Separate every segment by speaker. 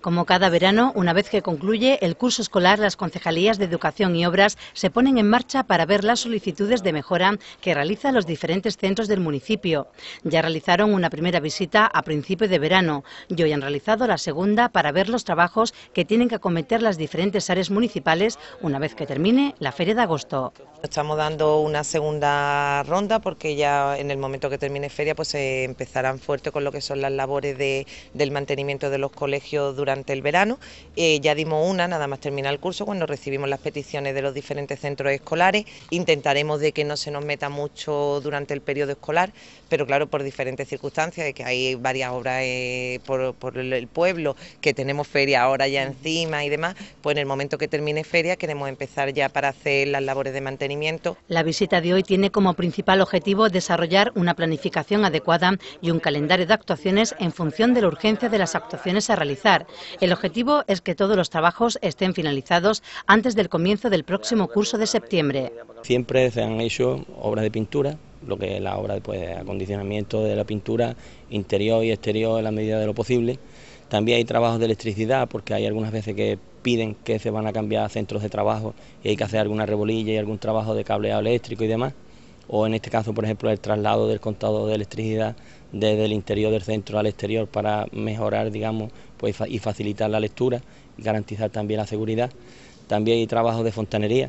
Speaker 1: Como cada verano, una vez que concluye el curso escolar, las concejalías de Educación y Obras se ponen en marcha para ver las solicitudes de mejora que realizan los diferentes centros del municipio. Ya realizaron una primera visita a principio de verano y hoy han realizado la segunda para ver los trabajos que tienen que acometer las diferentes áreas municipales una vez que termine la Feria de Agosto.
Speaker 2: Estamos dando una segunda ronda porque ya en el momento que termine Feria pues se empezarán fuerte con lo que son las labores del mantenimiento de los colegios durante durante el verano. Eh, ya dimos una, nada más termina el curso, cuando recibimos las peticiones de los diferentes centros escolares. Intentaremos de que no se nos meta mucho durante el periodo escolar, pero claro, por diferentes circunstancias, de que hay varias obras eh, por, por, el pueblo, que tenemos feria ahora ya encima y demás, pues en el momento que termine feria queremos empezar ya para
Speaker 1: hacer las labores de mantenimiento. La visita de hoy tiene como principal objetivo desarrollar una planificación adecuada y un calendario de actuaciones en función de la urgencia de las actuaciones a realizar, el objetivo es que todos los trabajos estén finalizados antes del comienzo del próximo curso de septiembre.
Speaker 3: Siempre se han hecho obras de pintura, lo que es la obra de pues, acondicionamiento de la pintura interior y exterior en la medida de lo posible. También hay trabajos de electricidad porque hay algunas veces que piden que se van a cambiar centros de trabajo y hay que hacer alguna rebolilla y algún trabajo de cableado eléctrico y demás. O en este caso, por ejemplo, el traslado del contador de electricidad desde el interior del centro al exterior para mejorar, digamos, pues, y facilitar la lectura y garantizar también la seguridad. También hay trabajos de fontanería,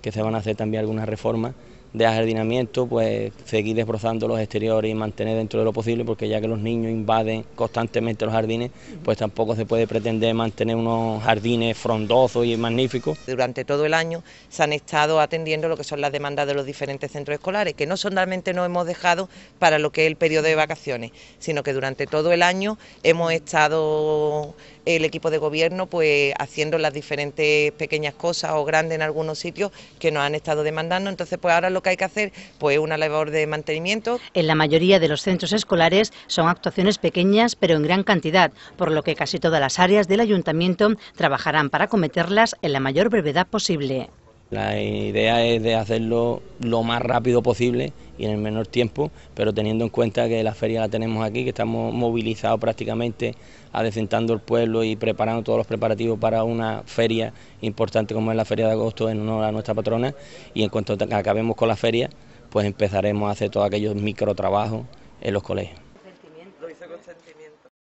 Speaker 3: que se van a hacer también algunas reformas de ajardinamiento, pues seguir desbrozando los exteriores y mantener dentro de lo posible, porque ya que los niños invaden constantemente los jardines, pues tampoco se puede pretender mantener unos jardines frondosos y magníficos. Durante todo el año se
Speaker 2: han estado atendiendo lo que son las demandas de los diferentes centros escolares, que no solamente nos hemos dejado para lo que es el periodo de vacaciones, sino que durante todo el año hemos estado el equipo de gobierno pues haciendo las diferentes pequeñas cosas o grandes en algunos sitios que nos han estado demandando. Entonces, pues ahora lo que hay que hacer pues una labor de mantenimiento.
Speaker 1: En la mayoría de los centros escolares son actuaciones pequeñas pero en gran cantidad, por lo que casi todas las áreas del ayuntamiento trabajarán para cometerlas en la mayor brevedad posible.
Speaker 3: La idea es de hacerlo lo más rápido posible y en el menor tiempo, pero teniendo en cuenta que la feria la tenemos aquí, que estamos movilizados prácticamente, adecentando el pueblo y preparando todos los preparativos para una feria importante como es la feria de agosto en honor a nuestra patrona. Y en cuanto acabemos con la feria, pues empezaremos a hacer todos aquellos microtrabajos en los colegios.